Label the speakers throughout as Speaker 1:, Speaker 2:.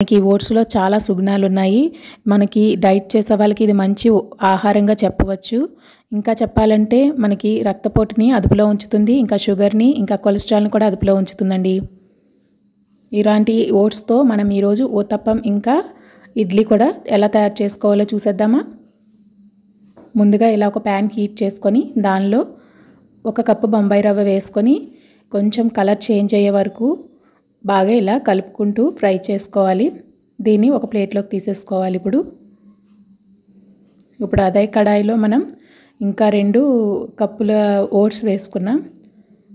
Speaker 1: మనకి ఓట్స్లో చాలా సుగుణాలు ఉన్నాయి మనకి డైట్ చేసే వాళ్ళకి ఇది మంచి ఆహారంగా చెప్పవచ్చు ఇంకా చెప్పాలంటే మనకి రక్తపోటుని అదుపులో ఉంచుతుంది ఇంకా షుగర్ని ఇంకా కొలెస్ట్రాల్ని కూడా అదుపులో ఉంచుతుందండి ఇలాంటి ఓట్స్తో మనం ఈరోజు ఓతప్పం ఇంకా ఇడ్లీ కూడా ఎలా తయారు చేసుకోవాలో చూసేద్దామా ముందుగా ఇలా ఒక ప్యాన్ హీట్ చేసుకొని దానిలో ఒక కప్పు బొంబాయి రవ్వ వేసుకొని కొంచెం కలర్ చేంజ్ అయ్యే వరకు బాగా ఇలా కలుపుకుంటూ ఫ్రై చేసుకోవాలి దీన్ని ఒక ప్లేట్లోకి తీసేసుకోవాలి ఇప్పుడు ఇప్పుడు అదే కడాయిలో మనం ఇంకా రెండు కప్పుల ఓట్స్ వేసుకున్నాం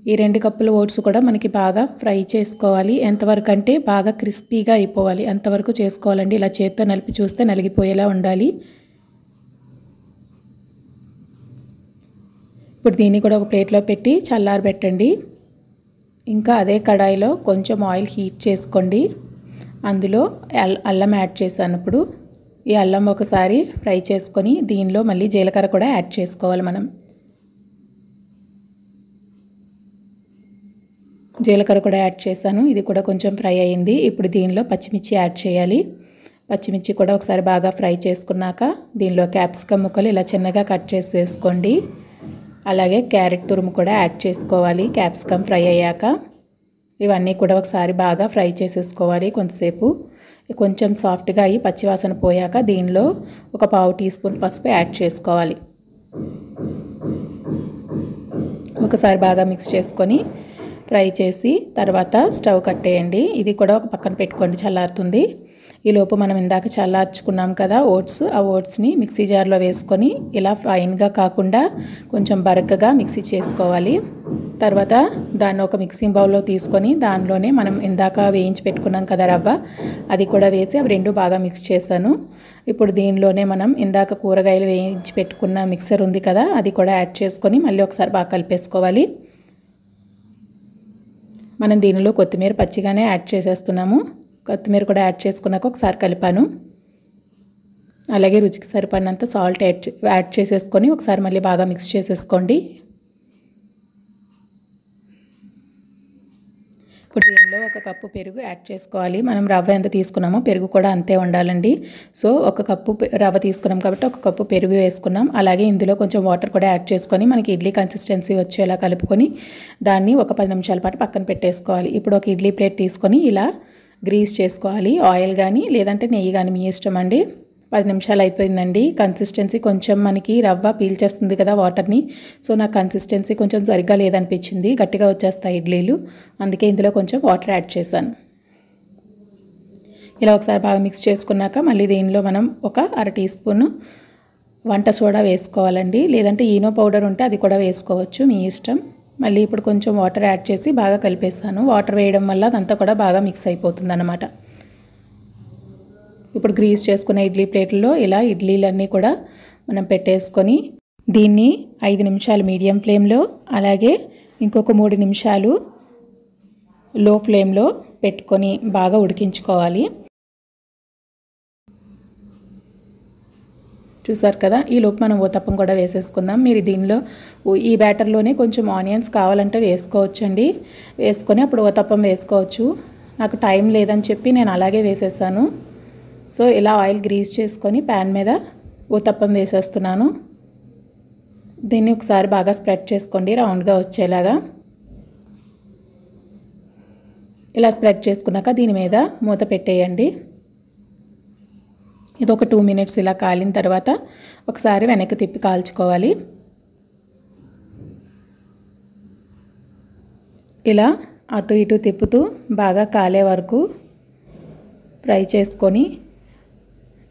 Speaker 1: ఈ రెండు కప్పుల ఓట్స్ కూడా మనకి బాగా ఫ్రై చేసుకోవాలి ఎంతవరకు అంటే బాగా క్రిస్పీగా అయిపోవాలి అంతవరకు చేసుకోవాలండి ఇలా చేత్తో నలిపి చూస్తే నలిగిపోయేలా ఉండాలి ఇప్పుడు దీన్ని కూడా ఒక ప్లేట్లో పెట్టి చల్లారబెట్టండి ఇంకా అదే కడాయిలో కొంచెం ఆయిల్ హీట్ చేసుకోండి అందులో అల్లం యాడ్ చేసానప్పుడు ఈ అల్లం ఒకసారి ఫ్రై చేసుకొని దీనిలో మళ్ళీ జీలకర్ర కూడా యాడ్ చేసుకోవాలి మనం జీలకర్ర కూడా యాడ్ చేశాను ఇది కూడా కొంచెం ఫ్రై అయింది ఇప్పుడు దీనిలో పచ్చిమిర్చి యాడ్ చేయాలి పచ్చిమిర్చి కూడా ఒకసారి బాగా ఫ్రై చేసుకున్నాక దీనిలో క్యాప్సికమ్ ముక్కలు ఇలా చిన్నగా కట్ చేసి వేసుకోండి అలాగే క్యారెట్ తురుము కూడా యాడ్ చేసుకోవాలి క్యాప్సికమ్ ఫ్రై అయ్యాక ఇవన్నీ కూడా ఒకసారి బాగా ఫ్రై చేసేసుకోవాలి కొంతసేపు కొంచెం సాఫ్ట్గా అయ్యి పచ్చివాసన పోయాక దీనిలో ఒక పావు టీ స్పూన్ పసుపు యాడ్ చేసుకోవాలి ఒకసారి బాగా మిక్స్ చేసుకొని ఫ్రై చేసి తర్వాత స్టవ్ కట్టేయండి ఇది కూడా ఒక పక్కన పెట్టుకోండి చల్లారుతుంది ఈలోపు మనం ఇందాక చల్లార్చుకున్నాం కదా ఓట్స్ ఆ ఓట్స్ని మిక్సీ జార్లో వేసుకొని ఇలా ఫైన్గా కాకుండా కొంచెం బరకగా మిక్సీ చేసుకోవాలి తర్వాత దాన్ని ఒక మిక్సింగ్ బౌల్లో తీసుకొని దానిలోనే మనం ఇందాక వేయించి పెట్టుకున్నాం కదా రవ్వ అది కూడా వేసి అవి రెండు బాగా మిక్స్ చేశాను ఇప్పుడు దీనిలోనే మనం ఇందాక కూరగాయలు వేయించి పెట్టుకున్న మిక్సర్ ఉంది కదా అది కూడా యాడ్ చేసుకొని మళ్ళీ ఒకసారి బాగా కలిపేసుకోవాలి మనం దీనిలో కొత్తిమీర పచ్చిగానే యాడ్ చేసేస్తున్నాము కొత్తిమీర కూడా యాడ్ చేసుకున్నాక ఒకసారి కలిపాను అలాగే రుచికి సరిపడినంత సాల్ట్ యాడ్ యాడ్ చేసేసుకొని ఒకసారి మళ్ళీ బాగా మిక్స్ చేసేసుకోండి ఇప్పుడు దీనిలో ఒక కప్పు పెరుగు యాడ్ చేసుకోవాలి మనం రవ్వ ఎంత తీసుకున్నామో పెరుగు కూడా అంతే ఉండాలండి సో ఒక కప్పు రవ్వ తీసుకున్నాం కాబట్టి ఒక కప్పు పెరుగు వేసుకున్నాం అలాగే ఇందులో కొంచెం వాటర్ కూడా యాడ్ చేసుకొని మనకి ఇడ్లీ కన్సిస్టెన్సీ వచ్చేలా కలుపుకొని దాన్ని ఒక పది నిమిషాల పాటు పక్కన పెట్టేసుకోవాలి ఇప్పుడు ఒక ఇడ్లీ ప్లేట్ తీసుకొని ఇలా గ్రీస్ చేసుకోవాలి ఆయిల్ కానీ లేదంటే నెయ్యి కానీ మీ ఇష్టం అండి పది నిమిషాలు అయిపోయిందండి కన్సిస్టెన్సీ కొంచెం మనకి రవ్వ పీల్చేస్తుంది కదా వాటర్ని సో నాకు కన్సిస్టెన్సీ కొంచెం సరిగ్గా లేదనిపించింది గట్టిగా వచ్చేస్తాయి ఇడ్లీలు అందుకే ఇందులో కొంచెం వాటర్ యాడ్ చేశాను ఇలా ఒకసారి బాగా మిక్స్ చేసుకున్నాక మళ్ళీ దీనిలో మనం ఒక అర టీ స్పూన్ వంట సోడా వేసుకోవాలండి లేదంటే ఈనో పౌడర్ ఉంటే అది కూడా వేసుకోవచ్చు మీ ఇష్టం మళ్ళీ ఇప్పుడు కొంచెం వాటర్ యాడ్ చేసి బాగా కలిపేసాను వాటర్ వేయడం వల్ల అదంతా కూడా బాగా మిక్స్ అయిపోతుంది అనమాట ఇప్పుడు గ్రీస్ చేసుకున్న ఇడ్లీ ప్లేట్లో ఇలా ఇడ్లీలన్నీ కూడా మనం పెట్టేసుకొని దీన్ని ఐదు నిమిషాలు మీడియం ఫ్లేమ్లో అలాగే ఇంకొక మూడు నిమిషాలు లో ఫ్లేమ్లో పెట్టుకొని బాగా ఉడికించుకోవాలి చూసారు కదా ఈ లోపు మనం ఊతప్పం కూడా వేసేసుకుందాం మీరు దీనిలో ఈ బ్యాటర్లోనే కొంచెం ఆనియన్స్ కావాలంటే వేసుకోవచ్చండి వేసుకొని అప్పుడు ఊతప్పం వేసుకోవచ్చు నాకు టైం లేదని చెప్పి నేను అలాగే వేసేసాను సో ఇలా ఆయిల్ గ్రీస్ చేసుకొని ప్యాన్ మీద ఊతప్పం వేసేస్తున్నాను దీన్ని ఒకసారి బాగా స్ప్రెడ్ చేసుకోండి రౌండ్గా వచ్చేలాగా ఇలా స్ప్రెడ్ చేసుకున్నాక దీని మీద మూత పెట్టేయండి ఇది ఒక టూ మినిట్స్ ఇలా కాలిన తర్వాత ఒకసారి వెనక్కి తిప్పి కాల్చుకోవాలి ఇలా అటు ఇటు తిప్పుతూ బాగా కాలే వరకు ఫ్రై చేసుకొని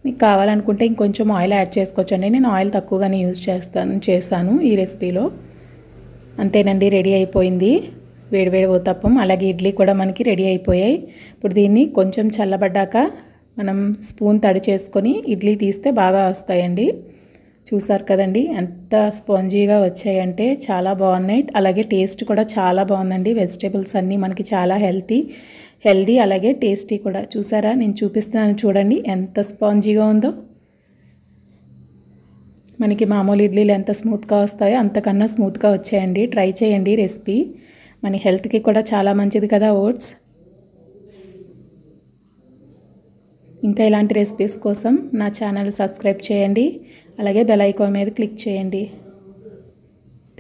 Speaker 1: మీకు కావాలనుకుంటే ఇంకొంచెం ఆయిల్ యాడ్ చేసుకోవచ్చండి నేను ఆయిల్ తక్కువగానే యూజ్ చేస్తాను చేశాను ఈ రెసిపీలో అంతేనండి రెడీ అయిపోయింది వేడివేడి ఓతప్పం అలాగే ఇడ్లీ కూడా మనకి రెడీ అయిపోయాయి ఇప్పుడు దీన్ని కొంచెం చల్లబడ్డాక మనం స్పూన్ తడి చేసుకొని ఇడ్లీ తీస్తే బాగా వస్తాయండి చూసారు కదండి ఎంత స్పాంజీగా వచ్చాయంటే చాలా బాగున్నాయి అలాగే టేస్ట్ కూడా చాలా బాగుందండి వెజిటేబుల్స్ అన్నీ మనకి చాలా హెల్తీ హెల్దీ అలాగే టేస్టీ కూడా చూసారా నేను చూపిస్తున్నాను చూడండి ఎంత స్పాంజీగా ఉందో మనకి మామూలు ఇడ్లీలు ఎంత స్మూత్గా వస్తాయో అంతకన్నా స్మూత్గా వచ్చాయండి ట్రై చేయండి రెసిపీ మన హెల్త్కి కూడా చాలా మంచిది కదా ఓట్స్ ఇంకా ఇలాంటి రెసిపీస్ కోసం నా ఛానల్ సబ్స్క్రైబ్ చేయండి అలాగే బెల్ ఐకాన్ మీద క్లిక్ చేయండి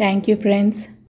Speaker 1: థ్యాంక్ యూ ఫ్రెండ్స్